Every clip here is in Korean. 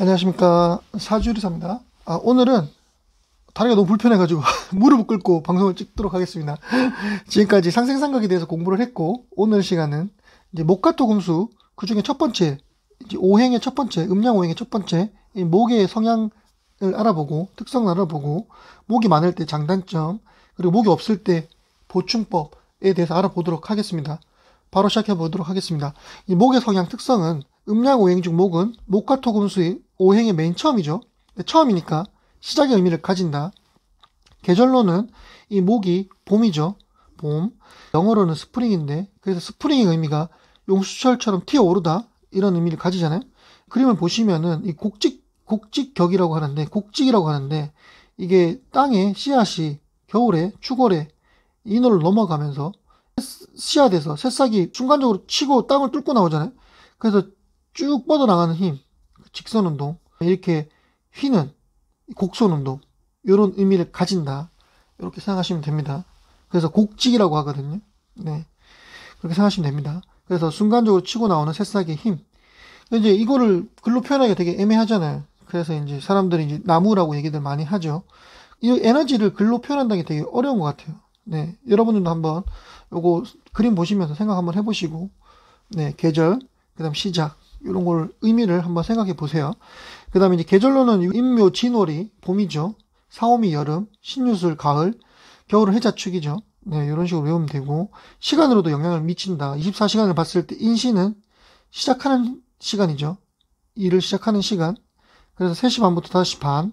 안녕하십니까 사주리사입니다 아, 오늘은 다리가 너무 불편해가지고 무릎을 꿇고 방송을 찍도록 하겠습니다 지금까지 상생상각에 대해서 공부를 했고 오늘 시간은 이제 목가토금수 그 중에 첫 번째 이제 오행의 첫 번째 음양오행의 첫 번째 이 목의 성향을 알아보고 특성을 알아보고 목이 많을 때 장단점 그리고 목이 없을 때 보충법에 대해서 알아보도록 하겠습니다 바로 시작해 보도록 하겠습니다. 이 목의 성향 특성은 음양오행 중 목은 목과 토금수의 오행의 맨 처음이죠. 처음이니까 시작의 의미를 가진다. 계절로는 이 목이 봄이죠. 봄. 영어로는 스프링인데 그래서 스프링의 의미가 용수철처럼 튀어오르다 이런 의미를 가지잖아요. 그림을 보시면은 이 곡직 곡직격이라고 하는데 곡직이라고 하는데 이게 땅에 씨앗이 겨울에 추월에 인호를 넘어가면서 씨앗에서 새싹이 순간적으로 치고 땅을 뚫고 나오잖아요. 그래서 쭉 뻗어나가는 힘, 직선 운동, 이렇게 휘는 곡선 운동, 이런 의미를 가진다. 이렇게 생각하시면 됩니다. 그래서 곡직이라고 하거든요. 네. 그렇게 생각하시면 됩니다. 그래서 순간적으로 치고 나오는 새싹의 힘. 이제 이거를 글로 표현하기가 되게 애매하잖아요. 그래서 이제 사람들이 이제 나무라고 얘기들 많이 하죠. 이 에너지를 글로 표현한다는 게 되게 어려운 것 같아요. 네. 여러분들도 한번 요거 그림 보시면서 생각 한번 해보시고, 네. 계절, 그 다음 시작, 이런 걸 의미를 한번 생각해 보세요. 그 다음에 이제 계절로는 임묘, 진월이 봄이죠. 사오미 여름, 신유술 가을, 겨울은 해자축이죠. 네, 이런 식으로 외우면 되고 시간으로도 영향을 미친다. 24시간을 봤을 때인신은 시작하는 시간이죠. 일을 시작하는 시간. 그래서 3시 반부터 5시 반.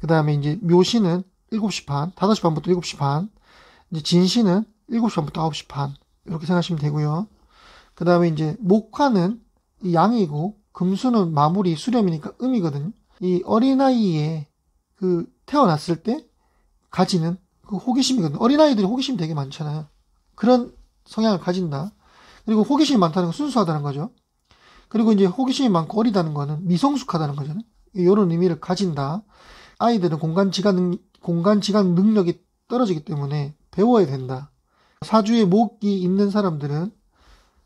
그 다음에 이제 묘시는 7시 반, 5시 반부터 7시 반. 이제 진시는 7시 반부터 9시 반. 이렇게 생각하시면 되고요. 그 다음에 이제 목화는 이 양이고 금수는 마무리 수렴이니까 음이거든요. 이 어린아이에 그 태어났을 때 가지는 그 호기심이거든요. 어린아이들이 호기심 이 되게 많잖아요. 그런 성향을 가진다. 그리고 호기심이 많다는 건 순수하다는 거죠. 그리고 이제 호기심이 많고 어리다는 거는 미성숙하다는 거잖아요. 이런 의미를 가진다. 아이들은 공간 지각 능 공간 지각 능력이 떨어지기 때문에 배워야 된다. 사주에 목이 있는 사람들은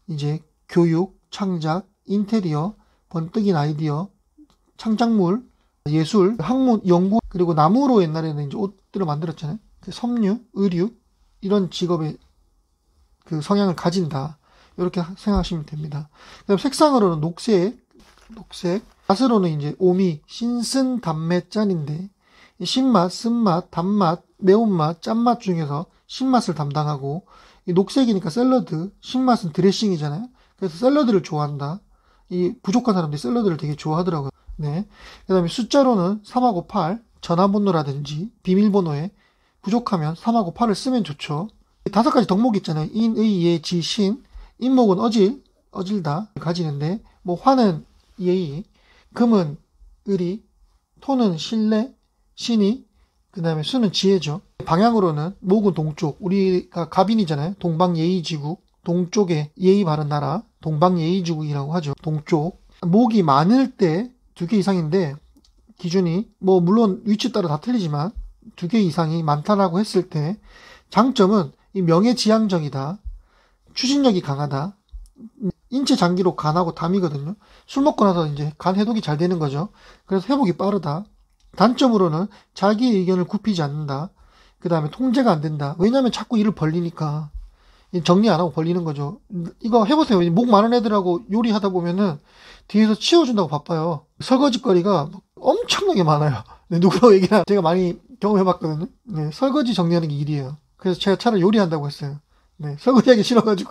이제 교육, 창작, 인테리어, 번뜩인 아이디어, 창작물, 예술, 학문, 연구, 그리고 나무로 옛날에는 이제 옷들을 만들었잖아요. 그 섬유, 의류, 이런 직업의 그 성향을 가진다. 이렇게 생각하시면 됩니다. 그다 색상으로는 녹색, 녹색, 맛으로는 이제 오미, 신슨, 단매, 짠인데, 신맛, 쓴맛, 단맛, 매운맛, 짠맛 중에서 신맛을 담당하고, 녹색이니까 샐러드, 신맛은 드레싱이잖아요. 그래서 샐러드를 좋아한다. 이 부족한 사람들이 샐러드를 되게 좋아하더라고요. 네. 그 다음에 숫자로는 3하고 8, 전화번호라든지 비밀번호에 부족하면 3하고 8을 쓰면 좋죠. 다섯 가지 덕목 있잖아요. 인, 의, 예, 지, 신. 인목은 어질, 어질다 가지는데, 뭐, 화는 예의, 금은 의리, 토는 신뢰, 신의, 그 다음에 수는 지혜죠. 방향으로는 목은 동쪽, 우리가 갑인이잖아요. 동방 예의지국. 동쪽에 예의 바른 나라, 동방예의주국이라고 하죠. 동쪽. 목이 많을 때 두 개 이상인데 기준이 뭐 물론 위치 따라 다 틀리지만 두 개 이상이 많다라고 했을 때 장점은 이 명예지향적이다. 추진력이 강하다. 인체 장기로 간하고 담이거든요. 술 먹고 나서 이제 간 해독이 잘 되는 거죠. 그래서 회복이 빠르다. 단점으로는 자기 의견을 굽히지 않는다. 그 다음에 통제가 안 된다. 왜냐하면 자꾸 일을 벌리니까. 정리 안 하고 벌리는 거죠. 이거 해보세요. 목 많은 애들하고 요리하다 보면은 뒤에서 치워준다고 바빠요. 설거지거리가 엄청나게 많아요. 네, 누구라고 얘기나 제가 많이 경험해봤거든요. 네, 설거지 정리하는 게 일이에요. 그래서 제가 차라리 요리한다고 했어요. 네, 설거지하기 싫어가지고.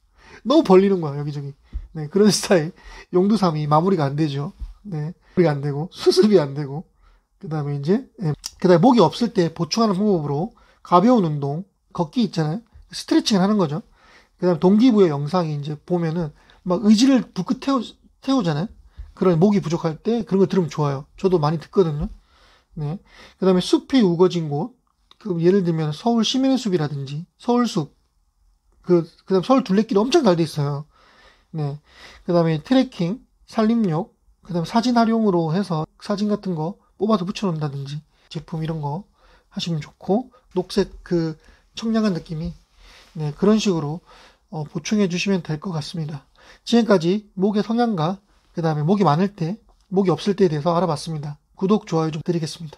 너무 벌리는 거야, 여기저기. 네, 그런 스타일. 용두삼이 마무리가 안 되죠. 네, 마무리가 안 되고, 수습이 안 되고. 그 다음에 이제, 네, 예, 그 다음에 목이 없을 때 보충하는 방법으로 가벼운 운동, 걷기 있잖아요. 스트레칭을 하는 거죠. 그다음 에 동기부여 영상이 이제 보면은 막 의지를 불끝 태우, 태우잖아요. 그런 목이 부족할 때 그런 거 들으면 좋아요. 저도 많이 듣거든요. 네. 그 다음에 숲이 우거진 곳. 그 예를 들면 서울 시민의 숲이라든지 서울숲. 그, 그 다음 에 서울 둘레길 엄청 잘 돼 있어요. 네. 그 다음에 트레킹, 산림욕, 그 다음 에 사진 활용으로 해서 사진 같은 거 뽑아서 붙여놓는다든지 제품 이런 거 하시면 좋고 녹색 그 청량한 느낌이 네, 그런 식으로 어, 보충해 주시면 될 것 같습니다. 지금까지 목의 성향과 그 다음에 목이 많을 때, 목이 없을 때에 대해서 알아봤습니다. 구독, 좋아요 좀 드리겠습니다.